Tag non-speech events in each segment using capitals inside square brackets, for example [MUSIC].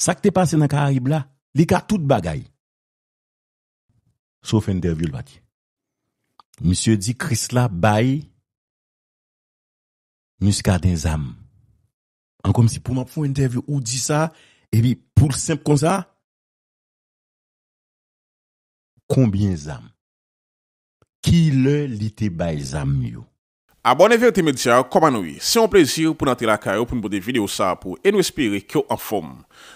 Sa ki te panse nan ka arib la, li ka tout bagay. Sof interview l wakye. Misyè di Chris la baye mouska den zam. An kom si pouman pou interview ou di sa, ebi pou le semp kon sa. Koumbyen zam? Ki le li te baye zam yo? Abone ver te medisyar koma nou e, se yon plezir pou nante la karyo pou mbo de video sa apou e nou espere kyo an fom.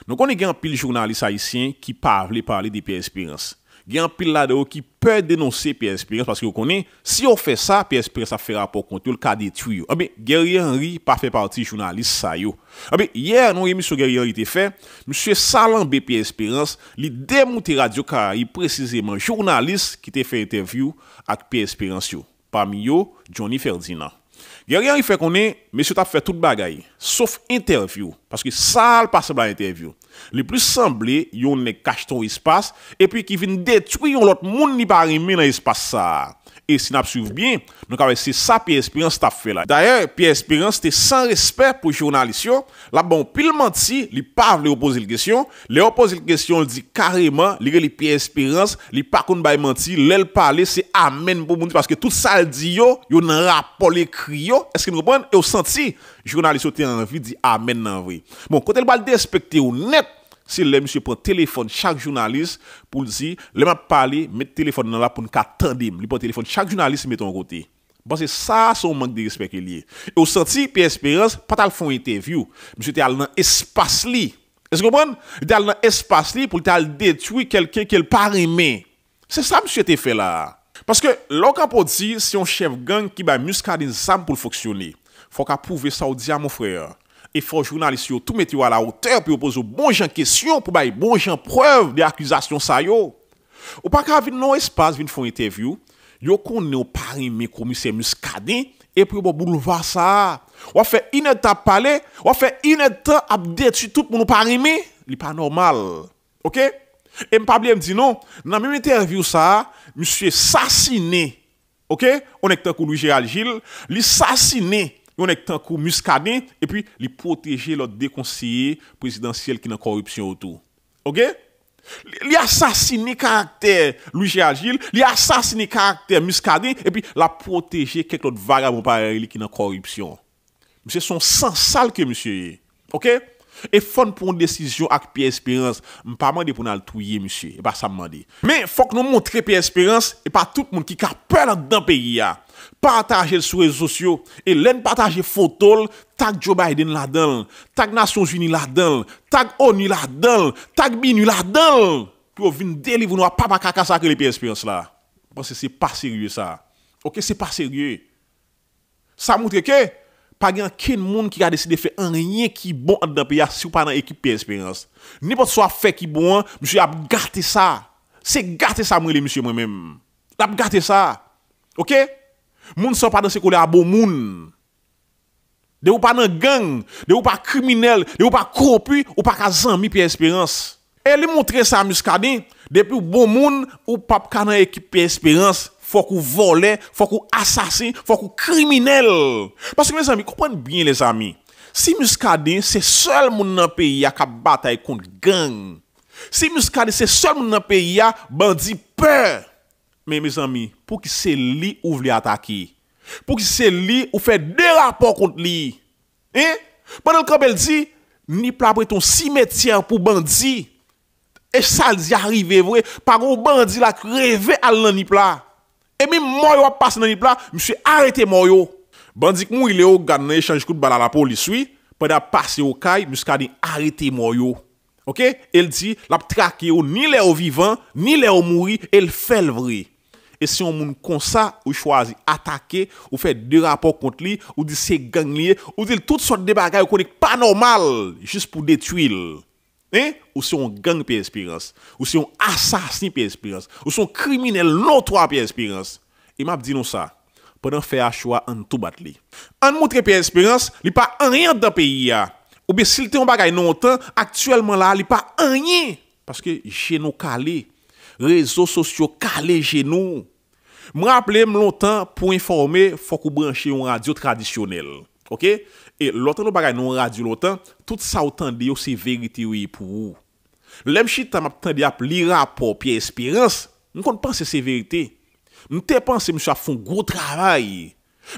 Nou kon e gen pil jurnalist haisyen ki pavle parli de P.S. Perence. Gen pil la de ou ki pe denonse P.S. Perence paske yo konen, ah si yo fe sa P.S. Perence a fe rapport kontol ka detuyo. A be, Gerri Henry pa fe parti jurnalist sa yo. A be, yer nou yemi sou Gerri Henry te fe, mswe salanbe P.S. Perence li demoute radyo karyi prezizeman jurnalist ki te fe interview ak P.S. Perence yo. Parmi yo, Johnny Ferdinand. Gerian yi fe konen, mesyo tap fe tout bagay. Sof interview, paski sal pase ba interview. Li plus sembli, yon ne kache ton espase, epi ki vin detwiyon lot moun ni pari mena espase sa. Et si nous suivons bien, nous avons c'est ça Pierre Espérance a fait là. D'ailleurs, Pierre Espérance était sans respect pour les journalistes. Là, bon, pile menti, il pas voulu la une questions. a posé la question, il dit carrément, il dit Pierre Espérance, il pas de menti, l'elle parle c'est amen pour monde parce que tout ça il dit yo, yo un rapport écrit yo. Est-ce que vous comprenez Et au senti, journalistes ont envie de dire amen en vrai. Bon, quand elle va le respecter ou Se lè msye pren telefon chak jounalist pou l'di, lè m ap pale, met telefon nan la pou n ka tendim. Lè pren telefon chak jounalist met an kote. Basè sa son mank de respek lè liye. E ou soti, pi espérense, patal fon interview. Msye te al nan espas li. Ese kompren? E te al nan espas li pou l'te al detoui kelke kel pari men. Se sa msye te fè la. Paske, lò ka pou l'di, si yon chev gang ki ba muska din zam pou l'foksyoni. Fok a pouve sa ou di a mou freyèr. et faut journaliste tout mettez à la hauteur puis poser bon gens question pour bailler bon gens preuve des accusations ça yo. Ou pas qu'à venir non espace venir interview, yo connaît au Paris commissaire Muscadin et puis au boulevard ça. On fait une étape de parler, on fait une étape de tout pour nous pas li pas normal. OK Et me pas me dit non, dans même interview ça, monsieur assassiné. OK On est tant Louis Gérald Gilles, li assassiné yon ek tankou muskade, epi li proteje lot dekonsiye prezidansyel ki nan korupsyon wotou. Ok? Li asasini karakter Louis G. Agil, li asasini karakter muskade, epi la proteje kek lot vagabon parere li ki nan korupsyon. Monsye son sansal ke monsye ye. Ok? E fon pon desisyon ak pi esperans, m pa mande pou nan al touye, msye, e pa sa m mande. Men, fok nou montre pi esperans, e pa tout moun ki ka pelan dan peyi ya. Pataje sou rezo syo, e len pataje fotol, tag Joe Biden la dal, tag Nasonjou ni la dal, tag Oni la dal, tag Bini la dal. Pou yo vin delevou nou a papa kakasa ak le pi esperans la. Ponsen, se pa serye sa. Ok, se pa serye. Sa moutre ke? Fagyan ken moun ki ga deside fe enye ki bon an dap ya si ou pa nan ekipi esperans. Ni pot so a fe ki bon an, msye ap garte sa. Se garte sa moun li msye mwen menm. Ap garte sa. Ok? Moun so pa dan se kou le a bon moun. De ou pa nan gang, de ou pa kriminel, de ou pa kopi, ou pa kazan mi pe esperans. E li montre sa msye kadi, de pou bon moun, ou pa pou ka nan ekipi esperans. fòk ou vole, fòk ou asasin, fòk ou kriminel. Paske mèz amy, kompwen bie lèz amy, si mèz kade se sol moun nan peyi a ka batay kont gang, si mèz kade se sol moun nan peyi a bandi pey, mèz mèz amy, pou ki se li ou vli ataki, pou ki se li ou fè de rapor kont li, mèz mèz kabe lèz di, nipla pou eton si metyen pou bandi, e sal di arive vwe, pagon bandi la kreve al nan nipla. E mi mwoy wap pase nan ipla, mswe arete mwoy yo. Bandik mwoy le ou gane e chanj kout bala la pou liswi, pwede ap pase yo kay, mswe ka di arete mwoy yo. Ok, el di, lap trake yo ni le ou vivan, ni le ou mwori, el felvri. E si yon moun konsa, ou chwazi atake, ou fe de rapor kont li, ou di se gang liye, ou di l tout sort de bagay ou konik pa normal, jis pou detu il. Ou se yon gang pi espirans, ou se yon asasni pi espirans, ou se yon kriminel notwa pi espirans. E map di nou sa, pou nan fe a chwa an tou bat li. An moutre pi espirans, li pa an yon dan peyi ya. Ou be silte yon bagay nou tan, aktuelman la li pa an yon. Paske jenou ka li, rezo sosyo ka li jenou. Mrap le m nou tan pou informe, fok ou branche yon radio tradisyonel. Ok? E lotan nou bagay nou radyou lotan, tout sa ou tan deyo se verite wye pou ou. Lem chi tan ap tan dey ap li rapopi espirans, nou kon panse se verite. Nou te panse mse a fon gwo travay.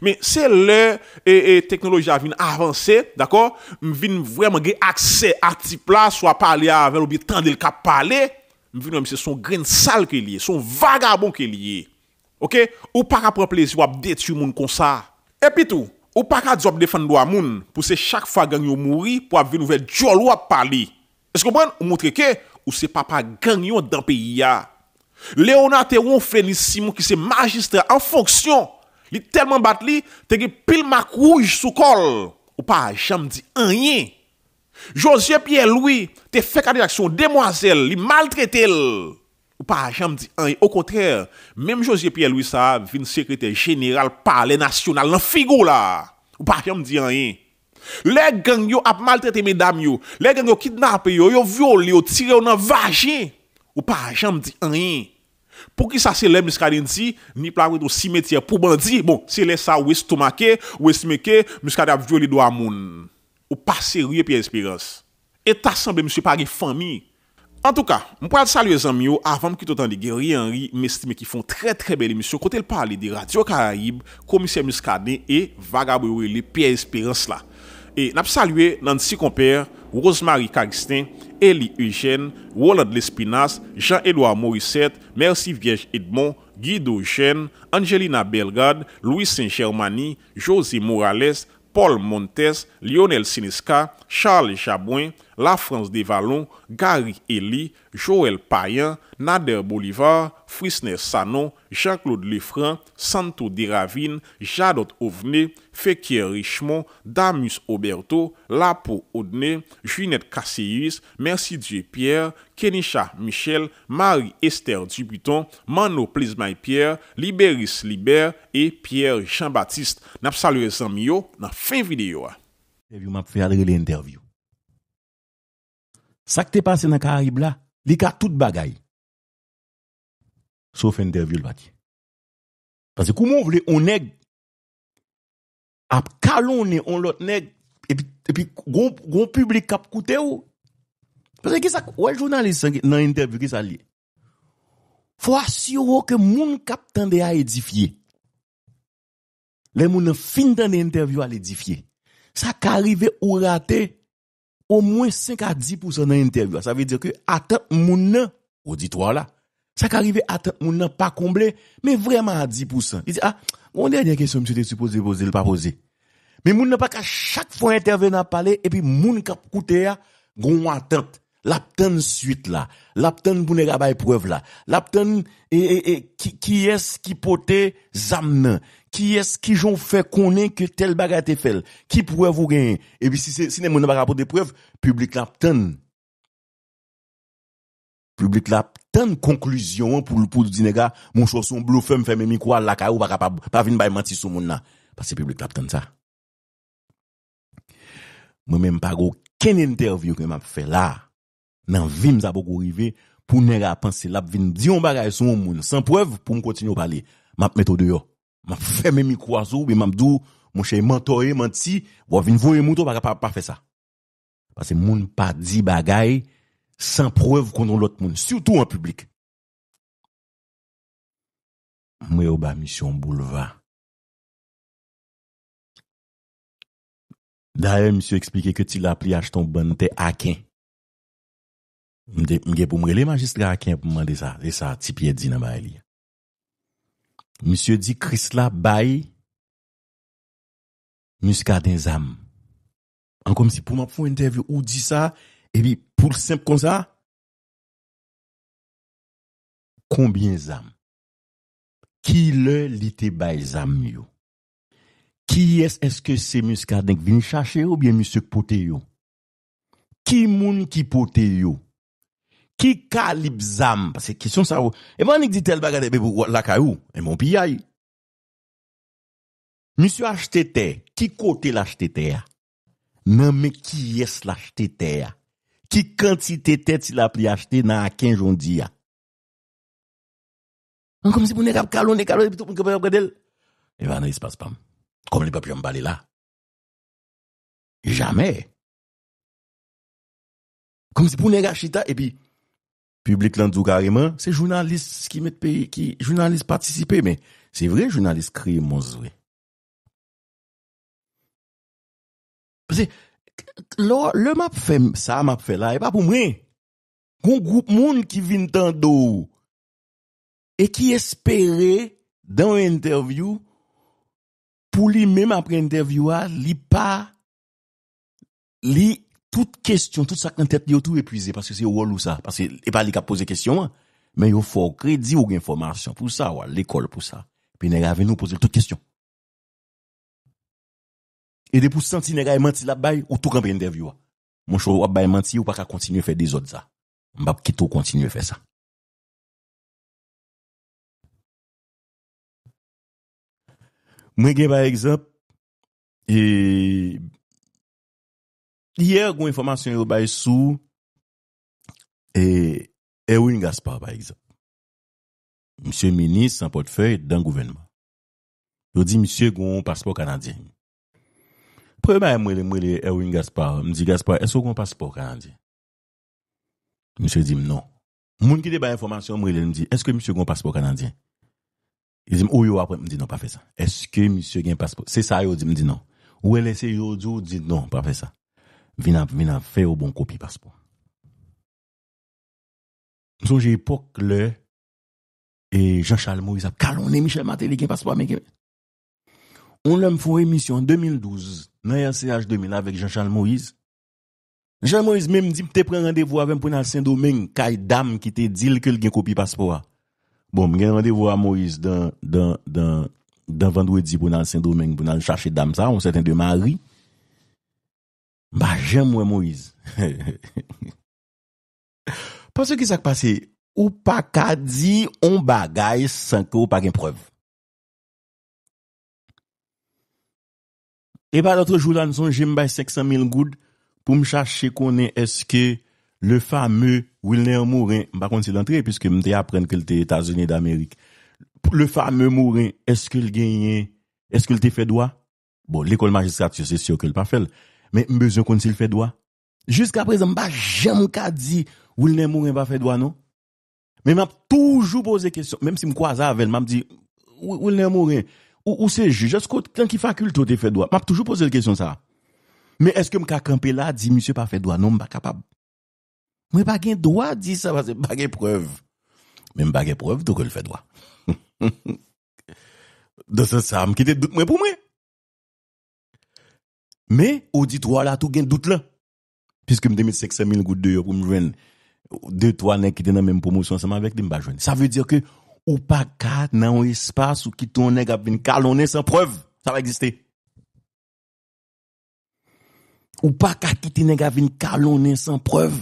Men se le e, e, teknoloja vin avanse, dako, m vin vwèman ge akse atipla, swa pale a ven ou bi tan del ka pale, m vin wèm se son gren sal ke liye, son vagabon ke liye. Ou para pran plezi wap deti moun konsa. Epi tou, Ou pa ka djop defan do amoun pou se chak fwa ganyo mouri pou avi nouvel djol wap pali? Eskou pren ou moutre ke ou se papa ganyo dan pe yia? Leona te woun freni si mou ki se magistre an fonksyon. Li telman bat li te ge pil mak wouj sou kol. Ou pa jam di anye. Josie Pieloui te fek adyaksyon demwazel li maltretel. Ou pa jèm di anye. Ou kontrè, mèm Josie Pierre-Louis sa vin sekretèr jeneral pale nasyonal nan figou la. Ou pa jèm di anye. Le gengyo ap maltretèmè damyo. Le gengyo kidnapè yo, yo viole yo, tire ou nan vajè. Ou pa jèm di anye. Pou ki sa se lè miskade nzi, ni planwit ou simetye pou bandi. Bon, se lè sa ou es tomake, ou es meke, miskade ap viole do amoun. Ou pa serye pi espirans. Et asembe miskade pari fami. An tou ka, mpwad salwe zanm yo avan mkito tan de gen Rienri, mestime ki fon tre tre bel emisyon, kote l pale de Radyo Karayib, Komisyen Miskaden e Vagabwewele P.S.P.R.S. la. E nap salwe nan si komper, Rosemary Karistin, Eli Eugène, Roland Lespinasse, Jean-Edouard Morissette, Mersif Gège Edmond, Guido Eugène, Angelina Belgade, Louis Saint-Germany, Josie Morales, Paul Montes, Lionel Sineska, Charles Jabouin, La France de Vallon, Gary Elie, Joël Payen, Nader Bolivar, Frisnes Sanon, Jean-Claude Lefranc, Santo de Ravine, Jadot Ovene, Fekier Richemont, Damus Oberto, Lapo Odené, Junet Kaseyis, Merci Dieu Pierre, Kenisha Michel, Marie-Esther Dubuton, Mano Plizmaipierre, Liberis Liber, et Pierre Jean-Baptiste. Napsalou esan miyo, nan fin videyo a. Eviou map fè adre le interviou. Sak te pase nan ka arib la, li ka tout bagay. Sof interview l wakye. Pase kou moun vle, on neg. Ap kalon ne, on lot neg. Epi, epi, goun publik kap koute ou. Pase ki sak, wèl jounalise nan interview ki sa li. Fwa asyou ou ke moun kap tande a edifiye. Le moun fin tande interview al edifiye. Sak arive ou ratey. au moins 5 à 10% dans l'interview. Ça veut dire que, attends, mon auditoire là, ça qui attends, mon pas comblé, mais vraiment à 10%. Il dit, ah, mon dernière question, monsieur, t'es supposé poser, le pas posé Mais mon n'a pas qu'à chaque fois intervenant parler, et puis mon cap coûté, qu'on attente. Lapten suite la. Lapten pou nega bay preuve la. Lapten e, e, e, ki es ki pote zamnen. Ki es ki jon fè konen ke tel baga te fèl. Ki preuve ou gen. Ebi si ne mounen baga pote preuve, publik lapten. Publik lapten konklusyon pou di nega moun choson blou fèm fèm emi kwa laka ou baga pa vin bay mati sou moun na. Pase publik lapten sa. Mwen mèm pa go ken interviw ke mèm ap fè la. nan vim za bo go rive pou nera a panse lap vin diyon bagay sou moun, san prev pou m kontinyo pale, map meto deyo, map feme mi kwa zo, bi map do, moun chey mantore, manti, wav vin voye mouto, baka pa fe sa. Pase moun pa di bagay, san prev konton lot moun, syoutou an publik. Mwen yo ba misyon bouleva. Daye misyon eksplike ke ti la priyaj ton bante aken, Mge pou mrele, magistra a ken pou mwande sa, se sa tipye di nan ba e li. Msyo di kris la baye muska den zam. An kom si pou mwap foun interview ou di sa, e bi pou semp kon sa, konbyen zam? Ki le li te baye zam yo? Ki es eske se muska denk vini chache yo ou bien musik pote yo? Ki moun ki pote yo Ki kalib zam? Pase kisyon sa ou. Emanik ditel bagade bebo lakay ou? Eman pi ya yi. Misyou achete te? Ki kote lachete te ya? Nan me ki yes lachete te ya? Ki kantite te ti la pri achete nan aken jondi ya? An kom si pou negap kalon negalon e bitou pou ngepe ap gade l? Emanik spas pam. Kom li papi yon bale la? Jamè. Kom si pou nega chita e bi... publik lan djou gareman, se jounalist ki jounalist patisipe, men, se vre jounalist kri mons vre. Le map fe, sa map fe la, e pa pou mwen, kon group moun ki vin tan do, e ki espere dan intervjou, pou li men apre intervjoua, li pa li espere Tout kestyon, tout sak nan tet li yo tou epwize. Paske se yo wol ou sa. Paske e pa li ka pose kestyon an. Men yo fo kredi ou gen formasyon pou sa wa. L'ekol pou sa. Pe nèga ven nou pose l'tou kestyon. E depou senti nèga e manti la bay. Ou tou kan pren devyo wa. Moun chou wap bay manti ou pa ka kontinu fe de zot za. Mbap kitou kontinu fe sa. Mwen gen bay ekzap. E... Yer gwen informasyon yo bay sou e Ewin Gaspar bay egzap. Msyen minis an potfey dan gouvenman. Yo di msyen gwen paspor kanadi. Pre mwen mwen mwen Ewin Gaspar, mwen di Gaspar, eske mwen paspor kanadi? Msyen di m non. Mwen ki de bay informasyon mwen mwen di, eske msyen gwen paspor kanadi? Oh, yo di m ou yo apre mwen di non pafe sa. Eske msyen gen paspor, se sa yo di m di non. Ou e lese yo di ou di non pafe sa. Vina fe ou bon kopi paspo. Mson jè ipok lè e Jean Charles Moïse ap kalonè Michel Maté li gen paspo a menke. On lè m foun remisyon 2012 nan YRCH 2000 avèk Jean Charles Moïse. Jean Charles Moïse men m di m te pren randevou avèm pou nan Saint-Domingue kay dam ki te dil ke l gen kopi paspo a. Bon m gen randevou avèm Moïse dan vandouè di pou nan Saint-Domingue pou nan chache dam sa ou sèten de Marie. Ba jèm wè Moïse. Pansè ki sa k pasè? Ou pa kadi on ba gaye sankè ou pa gen preuve? E ba lotre joudan son jèm baye sek san mil goud pou m chache konen eske le fame Wilner Mourin. M ba konti d'antre, piskè m te apren ke l te Etazenè d'Amerik. Le fame Mourin, eske l genye? Eske l te fè doa? Bon, l ekol magistratu, se syo ke l pa fèl. Men, mbezoun kon si l fè doa. Jusk aprezen, mba jen mou ka di, ou l nen mou ren pa fè doa nou? Men, mbap toujou pose kèsyon, menm si m kwa zavèl, mbap di, ou l nen mou ren, ou se juj, asko tan ki fakul to te fè doa. Mbap toujou pose l kèsyon sa. Men, eske m ka kampe la, di, msye pa fè doa nou, mba kapab. Mbe bagen doa di sa, mba bagen preuve. Men, mbagen preuve, do ke l fè doa. [LAUGHS] Do se sa, mkite dout mwen pou mwen. Me, ou dit wala tou gen dout la. Piske m demit seksemil gout deyo, ou m ven, ou dey to anen ki te nan men m pou mousan, seman vek di m bajwen. Sa vey diyo ke, ou pa kat nan w espas, ou ki ton neg avin kalon, nen san preuv, sa va egziste. Ou pa kat ki te neg avin kalon, nen san preuv.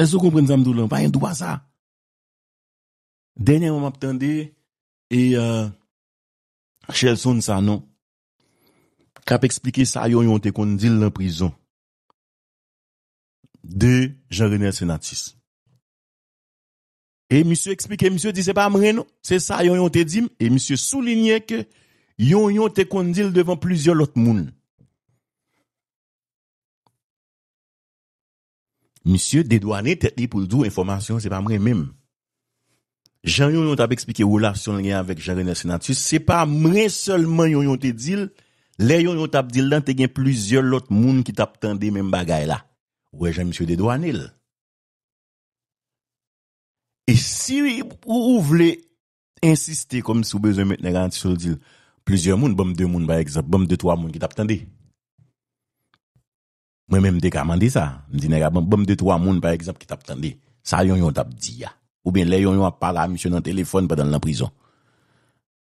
E sou kompren zanm dou lan, vayen dou waza. Denye m wap tende, e, e, euh, Chelson sa nan, kap eksplike sa yon yon te kondil nan prizon. De Jean-René Senatis. E misyo eksplike, misyo di se pa mre nan, se sa yon yon te dim, e misyo souline ke yon yon te kondil devan plizyon lot moun. Misyo dedwane te ipoul dou informasyon, se pa mre menm. jan yon yon tap ekspike wola sol gen avèk jan renes nan tu, se pa mre solman yon yon te dil, le yon yon tap dil dan te gen plizye lout moun ki tap tende men bagay la. Ouwe, jan msye de do anel. E si wou wou vle insiste kom sou bezon met negan an te sol dil, plizye moun, bom de moun par eksept, bom de twa moun ki tap tende. Mwen men mde kamande sa, mdi negan bom de twa moun par eksept ki tap tende. Sa yon yon tap di ya. Ou ben le yon yon ap pale [LAUGHS] a misyon an telefon pa dan la prizon.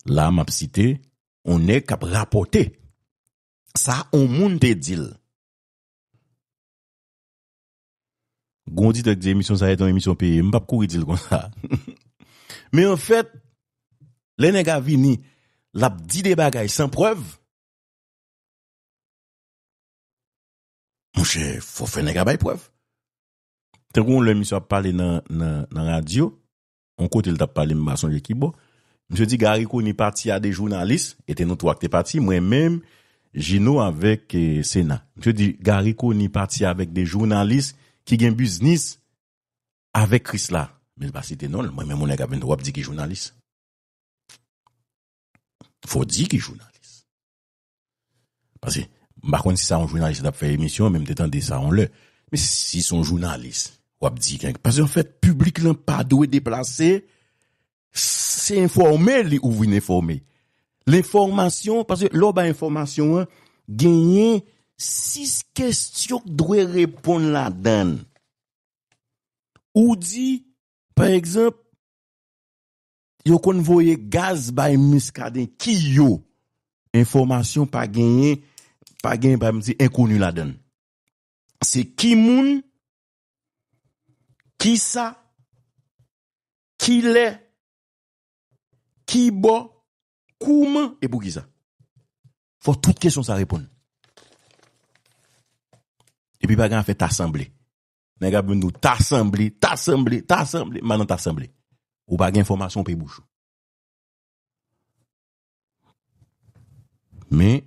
La map site, on ne kap rapote. Sa, on moun de dil. Gondi de di emisyon sa yon emisyon pe, mbap kou ridil kon sa. Me en fet, le nega vini, lap di de bagay san prev, mouche, fò fè nega bay prev. tenkoun lè misyo ap pale nan radio, an kote lè ap pale mbason jekibo, msye di gariko ni pati a de jounalist, eten nou to ak te pati, mwen mèm jino avèk e, sena. Msye di gariko ni pati avèk de jounalist, ki gen biznis avèk kris la. Non, mwen mwen mounen gavènd wap di ki jounalist. Fò di ki jounalist. Pase, mbakon si sa yon jounalist ap fè emisyon, mwen mwen detan de sa yon lè, mwen si son jounalist, Wap di genk. Pasè an fèt, publik lan pa dwe deplase, se informè li ou vwine informè. L'informasyon, pasè lò ba informasyon an, genyen, sis kestyok dwe repon la den. Ou di, par ekzamp, yo kon voye gaz ba emis ka den, ki yo, informasyon pa genyen, pa genyen ba emisi, enkonu la den. Se ki moun, Kisa, kile, kibo, kouman, epou kisa. Fò, tout kèson sa repon. Epi bagan fè tasemble. Nè gaboun nou tasemble, tasemble, tasemble, manan tasemble. Ou bagan informasyon pe bouchou. Me,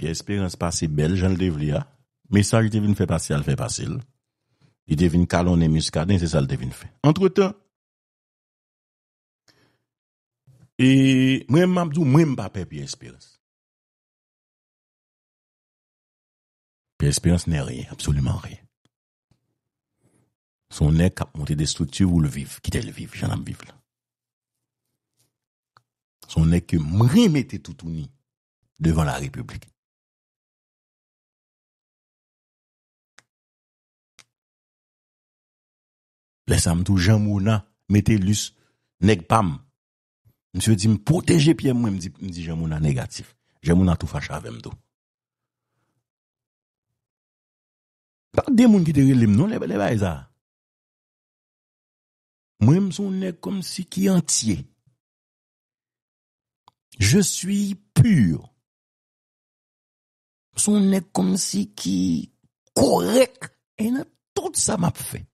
pi esperans pasi bel, jan le devli ya. Mesaj devin fè pasi al fè pasil. Il devine calonné muscadin, c'est ça le devine fait. Entre-temps, et moi, je moi, je pas Pierre Espérance. Pierre Espérance n'est rien, absolument rien. Son nez a monté des structures où le vivre, quitte le vivre, j'en ai vivre là. Son nez que moi, était tout devant la République. Lesa m tou jamou na metelus nek pam. M se di m proteje piye mwen m di jamou na negatif. Jamou na tou fach avem do. Par demoun ki te rilem non lebele bayza. Mwen m son nek kom si ki entye. Je sui pur. M son nek kom si ki korek ene tout sa map fe.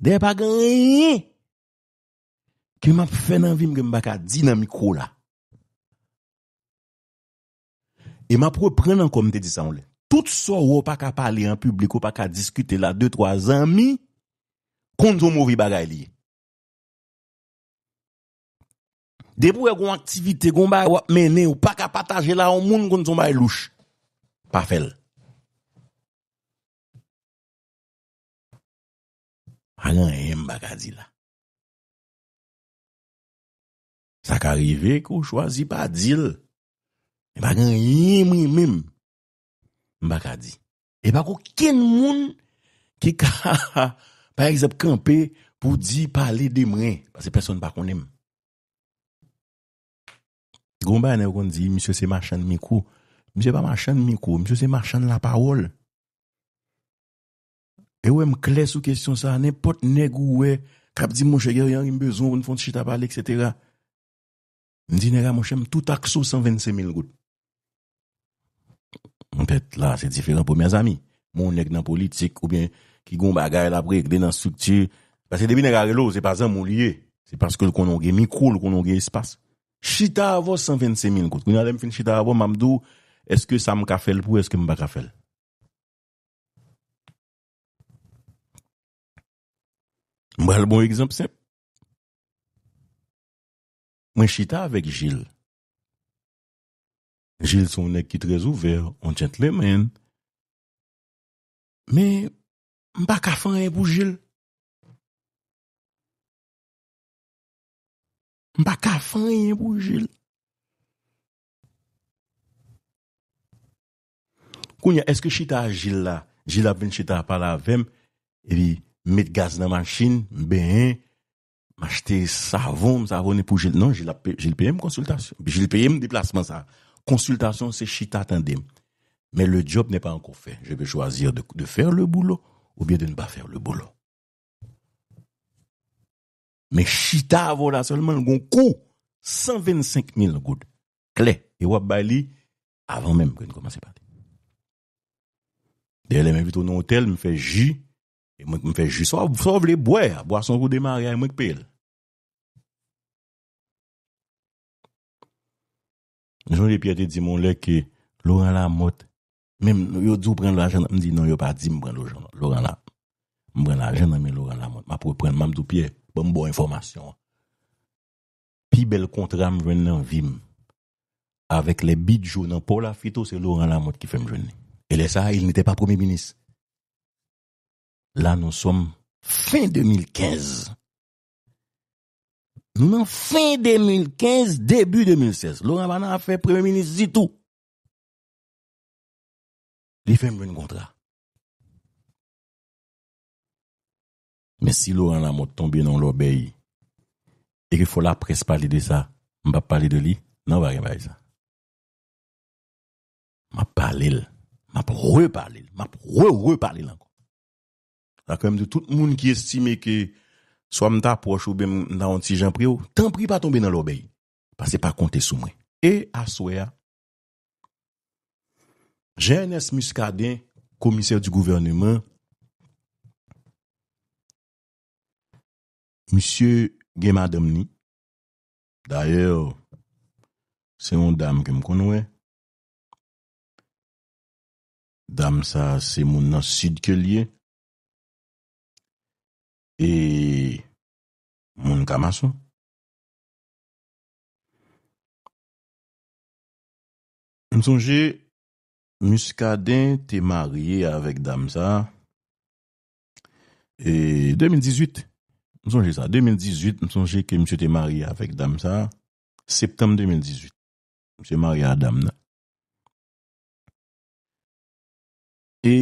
De pa genye, ke ma pou fè nan vim gen baka dinan mikro la. E ma pou pren nan komite disan ou le. Tout so ou ou pa ka pale an publiko, ou pa ka diskute la 2-3 an mi, kon zon mouvi bagay li. De pou e kon aktivite, kon bay wap mene, ou pa ka pataje la an moun kon zon bay louche. Pa fèl. a yon yem baka di la. Sa ka rive kou chwazi pa di l, e baka yon yem mre mre m, m baka di. E bako ken moun, ki ka [LAUGHS] par exemple kampe, pou di pale de mre, se person bakon m. Goumba anè wakon di, msye se machan mikou, msye pa machan mikou, msye se machan la parol. E wè m kles ou kesyon sa, nepot nek ou wè, krap di m mòche ger yon yon bezon, m fonde chita pale, etc. N di nè rè mòche m tout akso 125.000 gout. M pèt la, se diferent pou mè zami. M wè nèk nan politik, ou bè ki goun bagay la prek, dè nan struktur. Pase debi nè gare lò, se pazan m wou liye. Se paske l konon ge mikro, l konon ge espas. Chita avò, 125.000 gout. Goun adèm fin chita avò, m amdou, eske sa m kafel pou, eske m pa kafel? Bon Mwen chita avèk jil. Jil sonè ki trèz ouver, an tient lè men. Men, mba kafan yè e pou jil. Mba kafan yè e pou jil. Koun ya, eske chita jil la, jil apen chita apal avèm, evi, mettre gaz dans la machine, ben, m'acheter savon, savon pour j'ai Non, j'ai le payé consultation. Ben, j'ai le payé déplacement, ça. Consultation, c'est chita attendez. Mais le job n'est pas encore fait. Je vais choisir de, de, faire le boulot ou bien de ne pas faire le boulot. Mais chita, ah, voilà seulement le bon coût. 125 000 gouttes. Clé. Et wabali avant même que nous commençons à parler. D'ailleurs, les m'invite au hôtel, me fait J, Mwen fè jisòv lè bwè, bwa son rou de marè, mwen kpe lè. Joun lè piè te di moun lè ki, Laurent Lamotte, mèm yo djou pren lò ajen, mwen di nan yo pa di mwen pren lò ajen nan, Laurent Lamotte, mwen pren lò ajen nan men Laurent Lamotte, mèm pou pren mèm djou piè, mwen bon, bo informasyon. Pi bel kontram rennen vim, avèk lè bid jounan, pou la fito se Laurent Lamotte ki fèm jounen. Elè sa, il nite pa premier-ministre. La nou som fin 2015. Mwen fin 2015, debu 2016. Laurent Bannan a fe premier ministre zi tou. Li fe mwen kontra. Bon Men si Laurent la mou tombe nan l'obeye, e ki fola pres pali de sa, mba pali de li, nan wak e baye sa. Mba palil, mba repalil, mba re-re-palil anko. La kèm de tout moun ki estime ke swam ta proche ou bem nan an ti jan priyo, tan pri pa tombe nan lò beyi. Pase pa konte sou mwen. E aswea, jen es muskaden, komiseur di gouvernement, monsye gemadam ni, daye ou, se yon dam kem konwe, dam sa se moun nan sid ke liye, E moun kama son. M sonje, Mouss Kadin te mariye avèk dam sa. E 2018. M sonje sa. 2018, m sonje ke m sou te mariye avèk dam sa. Septem 2018. M sou te mariye avèk dam sa. E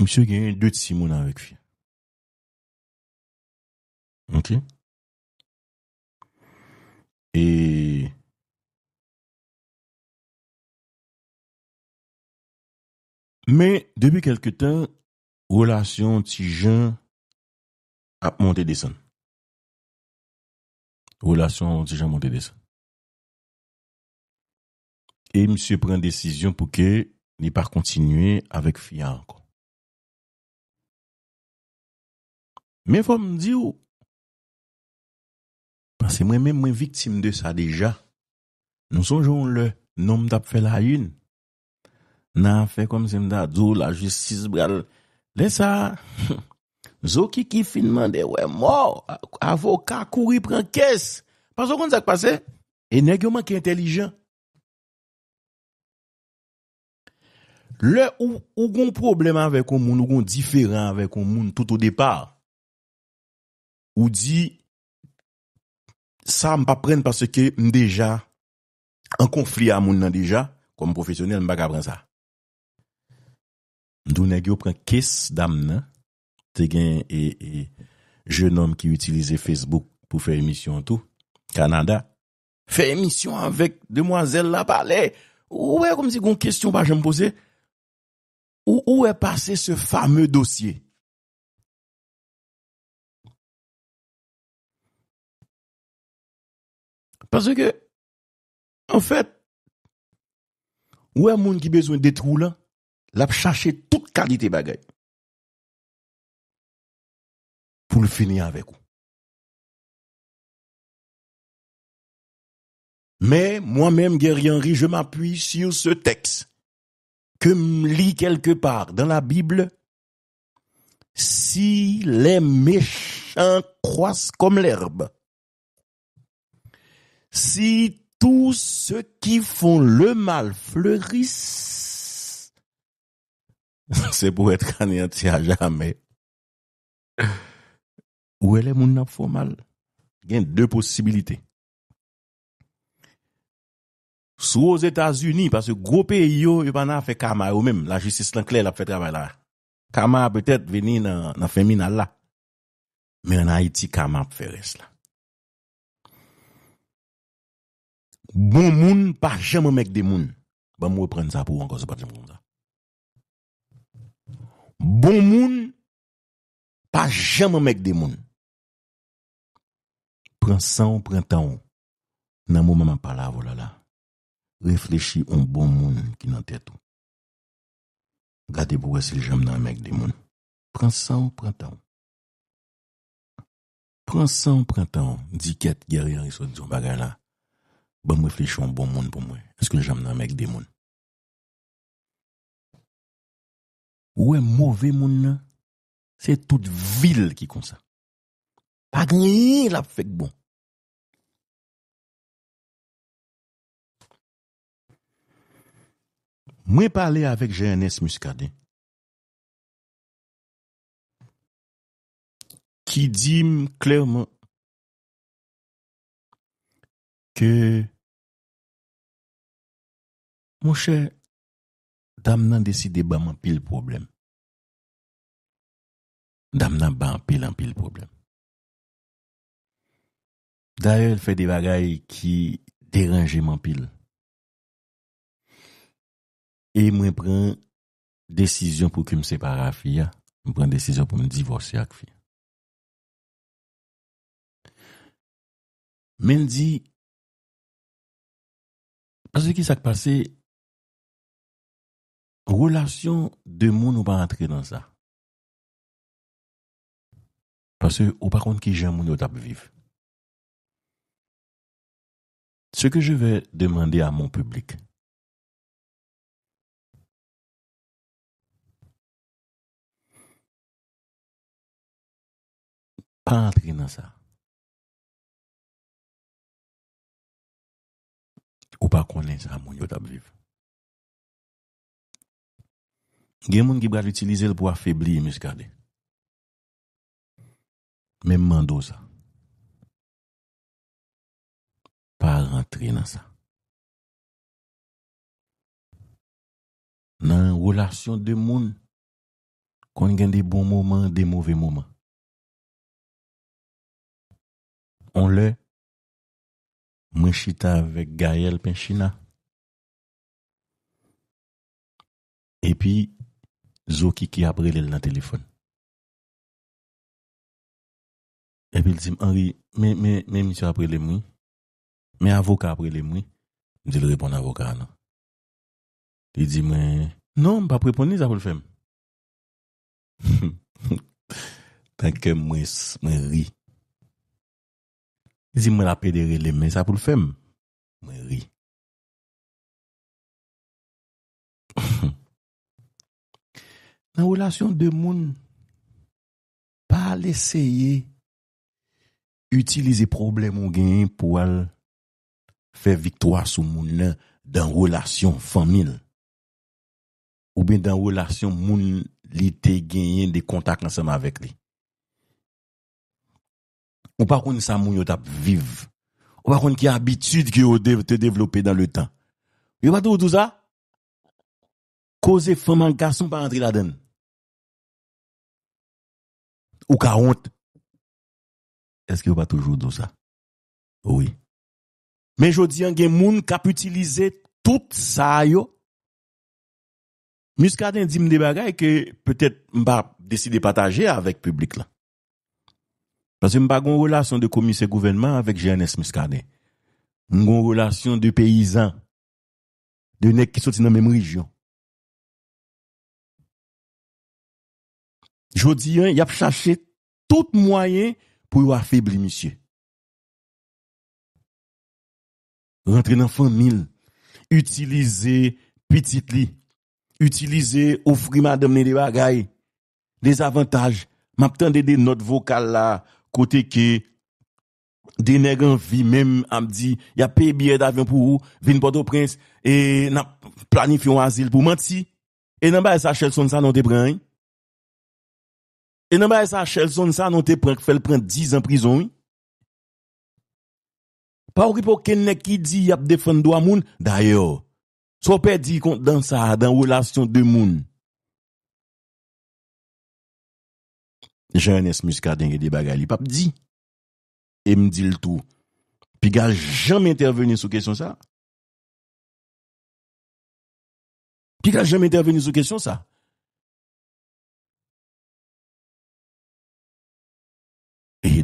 m sou genye dè ti moun avèk fi. Ok. Et me debi kelke tan relasyon ti jen ap monte desan. Relasyon ti jen monte desan. Et msye pren desisyon pouke ni par kontinuyen avèk fiyan. Me fòm di ou Pase mwen mwen mwen viktim de sa deja. Nou son joun lè, nou mdap fè la yun. Nan fè kom se mdap, zou la jistis bral. Lè sa, mzou ki ki finman de wè mor, avoka kouri pran kes. Paso kon zak pase, enèk yo man ki entelijan. Lè, ou gon problem avè kon moun, ou gon diferan avè kon moun, tout ou depar. Ou di, Sa m pa pren parce ke m deja, an konfli a moun nan deja, konm profesyonel m baka pren sa. Mdou negyo pren kes dam nan, te gen e, e, je nom ki utilize Facebook pou fey emisyon an tou, Kanada, fey emisyon anvek demwazel la pale, ouwe kom si kon kestyon pa jen m pose, ouwe pase se fame dosye. Parce que, en fait, ou le monde qui besoin de trous là, l'a cherché toute qualité bagaille. Pour le finir avec vous. Mais moi-même, Guerrier Henry, je m'appuie sur ce texte que me quelque part dans la Bible. Si les méchants croissent comme l'herbe, si tous ceux qui font le mal fleurissent, c'est pour être anéanti à jamais. Où est le monde qui font mal? Il y a deux possibilités. Sou aux états unis parce que gros pays, ils yo pas fait kama ou même. La justice l'en clair, la fait travail là. Kama peut-être venir dans, dans féminin là. Mais en Haïti, kama fait reste Bon moun pa jem mèk de moun. Ba mwen pren sa pou anko se pat jem moun sa. Bon moun pa jem mèk de moun. Prensan, prentan. Nan moun mèman pala, volala. Reflechi on bon moun ki nan tètou. Gade pou wè se jem nan mèk de moun. Prensan, prentan. Prensan, prentan. Dikèt, geryan, yon bagay la. bon mwen non? fichon bon moun pou mwen, eske nou jamen nan mek de moun. Ou e mouve moun nan, se tout vil ki konsa. Pa gni la fek bon. Mwen pale avèk jen es muskade, ki dim klerman Mwen chè, dam nan deside ba man pil problem. Dam nan ban pil an pil problem. Da yon fè de bagay ki deranje man pil. E mwen pren desisyon pou ki m se para fi ya. Mwen pren desisyon pou m divorse ak fi. Men di, relation de monde, ou pas entrer dans ça. Parce que, ou par contre, qui j'aime mon table vivre. Ce que je vais demander à mon public, pas entrer dans ça. Ou pas connaître ça, mon yo vivre. Gen moun ki brad l'utilize l pou a febliye mè s'kade. Mè mman do sa. Pa rentre nan sa. Nan an roulasyon de moun kon gen de bon mouman, de mouve mouman. On lè mwen chita avèk gayel penchina. E pi Zou kiki aprele la telefon. Epi li zim, Henry, me, me, me, mi se aprele mwi? Me avoka aprele mwi? Di li repon avoka anan. Li zim, me, non, pa prepon li, sa pou l'fem. [LAUGHS] Tanke mwes, mwen ri. Li zim, mwen aprele mwi, sa pou l'fem. Mwen ri. nan rrelasyon de moun, pa l'eseye, utilize problem moun genyen pou al fey victwa sou moun nan, dan rrelasyon famil. Ou ben dan rrelasyon moun, li te genyen de kontak nan seman vek li. Ou pa kon sa moun yo tap vive. Ou pa kon ki abitude ki yo te devlope dan le tan. Yo patou ou tout sa? Koze foman gason pa andri la den. Ou ka honte? Eske ou pa toujou do sa? Ouwi. Men jodi an gen moun kaputilize tout sa a yo. Miskaden di mde bagay ke peutet mba deside pataje avèk publik la. Pase mba goun relasyon de komise gouvenman avèk GNS Miskaden. Mgon relasyon de peyizan. De nek ki soti nan mèm region. Jodi yon, yap chache tout mwayen pou yon afibli, misye. Rentre nan fan mil, utilize pitit li, utilize ofri mademne de wagae, des avantaj, map tende de not vokal la, kote ke, dene gen vi, menm amdi, yap pe biye davyon pou ou, vin podo prins, e nan planif yon asil pou manti, e nan ba esache lson sa nan de brany, E nan ba es a chel son sa nan te prenk fel prenk diz an prizon yi? Pa ou ki pou ken ne ki di yap defen do a moun? Da yo, sou pe di kont dan sa, dan wèlasyon de moun. Jeannes Muska denge de bagay li pap di. E m di l tou. Pi ga jam interveni sou kesyon sa? Pi ga jam interveni sou kesyon sa?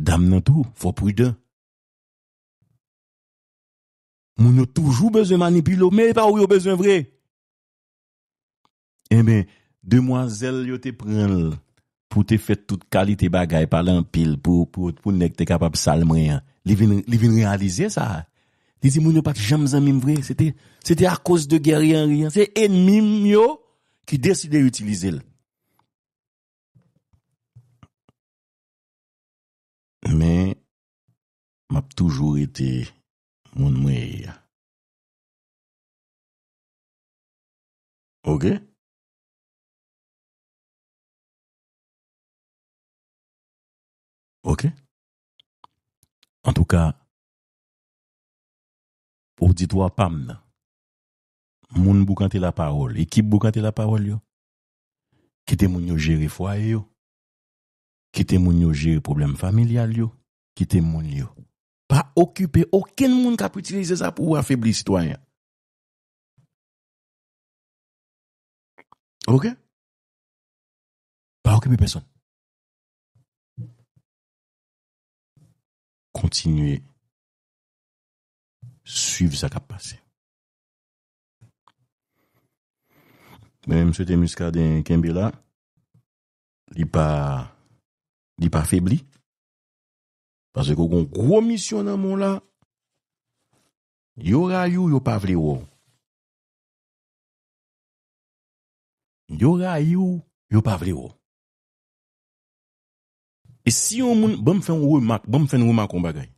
Dam nan tou, fò pridè. Moun yo toujou bezè manipilò, mè pa ou yo bezè vre. E mè, demwazèl yo te pren lè, pou te fè tout kalite bagay, palan pil, pou nek te kapab salm reyan. Li vin realize sa. Li si moun yo pati jamsan mim vre, se te a kos de geryan reyan. Se en mim yo ki deside utilize lè. toujours été mon meilleur Ok? Ok? En tout cas, auditoire PAM, mon boukante la parole, équipe boukante la parole yo, qui était moun yo gérer foyer yo, qui était moun yo gérer problème familial yo, qui était moun yo pas occuper. aucun monde qui a utilisé ça pour affaiblir les citoyens. OK Pas occuper personne. Continuez. Suivez ça qui a passé. Même si tu es muscadin, il n'est pas, pas affaibli Pase kou kon kou misyon nan moun la, yo rayou, yo pavle yo. Yo rayou, yo pavle yo. E si yon moun, bèm fèn wè mak, bèm fèn wè mak kon bagay.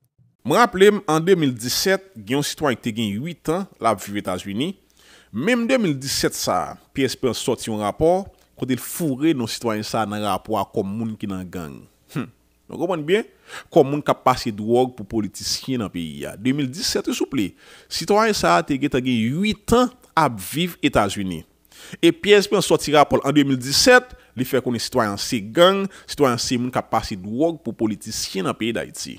Mrap lèm, an 2017, gyon sitwany te gen 8 an, la vif etaj wini, mèm 2017 sa, PSP an soti yon rapor, kou de l fure yon sitwany sa nan rapor akom moun ki nan gang. Koun moun kapasi drog pou politisyen nan peyi ya 2017 souple, sitwany sa te getage 8 an ap viv Etaswini E piyespen sotira apol an 2017 Li fe konen sitwanyan se gang Sitwanyan se moun kapasi drog pou politisyen nan peyi da iti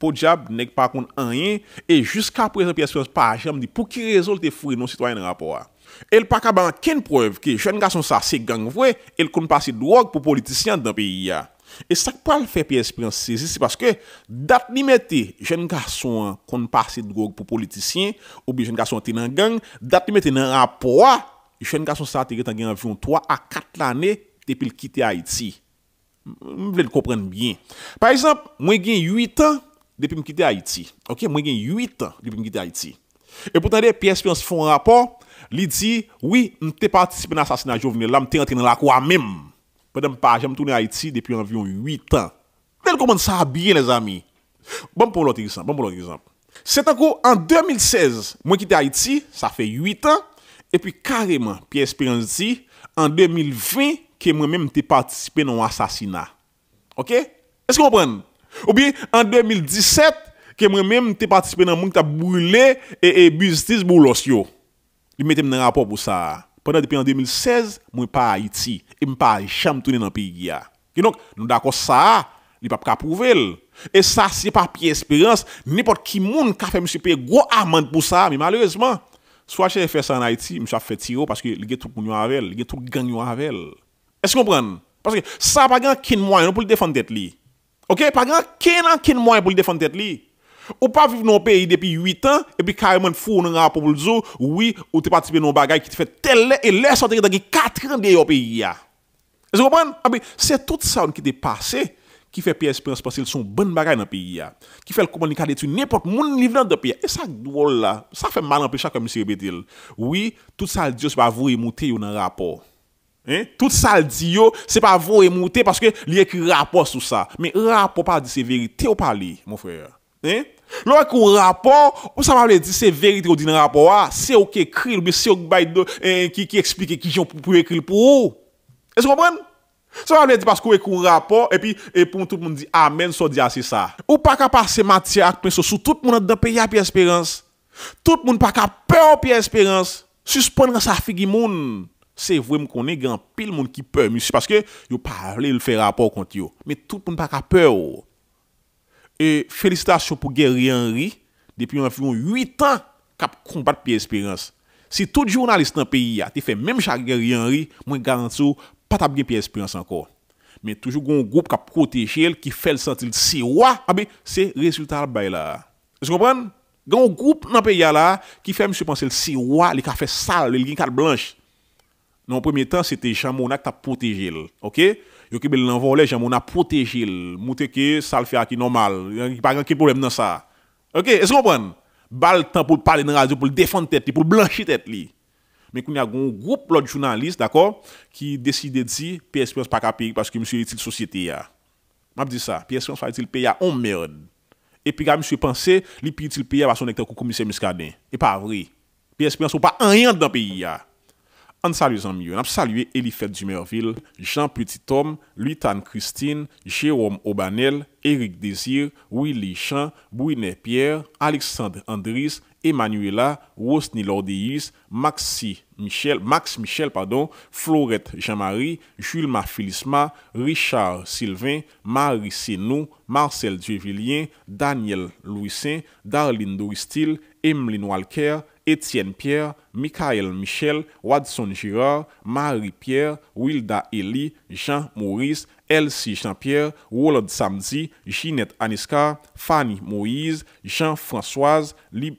Po djab, nek pa kon anye E jiska aprezen piyespen pa ajem di pou ki rezol te fure non sitwanyan rapor El pakaban ken prev ki jen gason sa se gang vwe El konen pasi drog pou politisyen nan peyi ya E sak pou al fè PSP an se sezi, se paske dat li mette jen gason konn parse drog pou politisyen, ou bi jen gason ten an gang, dat li mette nan rapor, jen gason sa te getan gen anvyon 3 a 4 lane depil kite Haiti. Mwen vle l koprenn byen. Par esamp, mwen gen 8 an depil m kite Haiti. Ok, mwen gen 8 an depil m kite Haiti. E pou tande PSP an se fon rapor, li di, oui, mte patisipe nan sasina jovene, la mte rentre nan lakwa memm. Madame pas, je me tourne à Haïti depuis environ 8 ans. Vous comment ça à bien, les amis. Bon pour l'autre exemple, bon pour l'autre exemple. C'est encore en 2016, moi qui quitté Haïti, ça fait 8 ans, et puis carrément, Pierre Espérance dit, en 2020, que moi-même t'ai participé dans un assassinat. Ok? Est-ce que vous comprenez? Ou bien, en 2017, que moi-même t'ai participé dans un monde qui a brûlé et, et business pour Il mettait un rapport pour ça. Pendan depi an 2016, mwen pa Haiti, e mwen pa chanm tounen an peyi gya. Genonk, nou dako sa, li pap ka prouvel. E sa, se pa pi esperans, nipot ki moun ka fe mwen sepe go amant pou sa, mi malouzman. Swa che fè sa an Haiti, mwen sa fè tiro, paske li gen troup moun yo avel, li gen troup gen yo avel. E se kompran? Paske sa pa gen kin mwen pou li defan tet li. Ok, pa gen kin an kin mwen pou li defan tet li. Ou pa viv nou pe yi depi 8 an, epi kareman foun nan rapopoul zou, ou te patipe nou bagay ki te fè tel lè, e lè sote yi dagi 4 an de yo pe yi ya. E se gopan? A be, se tout sa yon ki te pase, ki fè pi espansi pasil son bon bagay nan pe yi ya, ki fè l kouman li kade tu, nepot moun li vlan de pe yi ya. E sa gdou la, sa fè malan pe chakwa misi rebetil. Oui, tout sa l diyo se pa vou remoute yon nan rapop. Hein? Tout sa l diyo se pa vou remoute paske li ekri rapop sou sa. Men rapop pa di se verite ou pali Lo e kon rapor, ou sa ma ble di se veri trodi nan rapor a, se ou ke kril, me se ou bay do eh, ki ki eksplike ki joun pou ekril pou ou. E se kompren? Sa ma ble di pasko e kon rapor, epi epi pou moun tout moun di amen so di ase sa. Ou pa ka pase matiak, penso sou, tout moun adan pe ya pi esperans. Tout moun pa ka pe ou pi esperans. Suspon nan sa figi moun. Se vwe mou konen, gran pil moun ki pe ou misi, paske yo pale lfe rapor kont yo. Me tout moun pa ka pe ou. Et félicitations pour Guerrier Henry, depuis environ 8 ans, qui combattu Pierre Espérance. Si tout journaliste dans le pays a fait même chaque Gary Henry, moi garantis pas de Pierre Espérance encore. Mais toujours un groupe qui protège, qui fait le sentir si roi, ah ben, c'est résultat là. Vous comprenez? Il y a un groupe dans le pays là qui fait le penser le roi, qui a fait sale, qui a blanche. Dans le premier temps, c'était Chamonix qui a protégé. OK? yo kebe l l'envolé, j'aime on a protégé, monter que ça le fait qui normal, pas grand problème dans ça. OK, est-ce qu'on comprend Bal temps pour parler dans radio pour défendre tête, pour blanchir tête lui. Mais qu'il y a un groupe l'autre journaliste, d'accord, qui décide de dire PSP pas capable parce que monsieur est une société là. M'a dit ça, PSP pas utile payer on merde. Et puis quand monsieur pensait, li puis utile payer parce qu'on est commissaire Muscadin. Et pas vrai. PSP sont pas rien dans pays là. On salue les Dumerville, Jean Petit Tom, Luitane Christine, Jérôme Obanel, Éric Désir, Willy Chan, Brunet Pierre, Alexandre Andris, Emmanuela, Rosny Lordéis, Maxi Michel, Max Michel, pardon, Florette Jean-Marie, Jules Mafilisma, Richard Sylvain, Marie Senou, Marcel Dieuvillien, Daniel Louisin, Darlene Doristil, Emeline Walker, Étienne Pierre, Michael Michel, Watson Girard, Marie-Pierre, Wilda Eli, Jean Maurice, Elsie Jean-Pierre, Roland Samedi, Ginette Aniska, Fanny Moïse, Jean-Françoise, euh,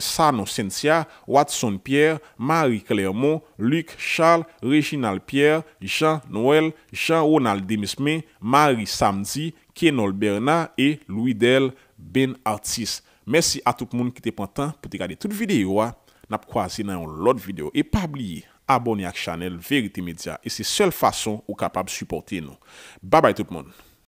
Sano Watson Pierre, Marie Clermont, Luc Charles, Réginald Pierre, Jean Noël, Jean-Ronald Demisme, Marie Samedi, Kenol Bernard et Louis Del Ben Mersi a tout moun ki te pantan pou te gade tout videyo wa. Nap kwa zi nan yon lot videyo. E pa bli abonye ak chanel Verite Media. E se sel fason ou kapab supporte nou. Babay tout moun.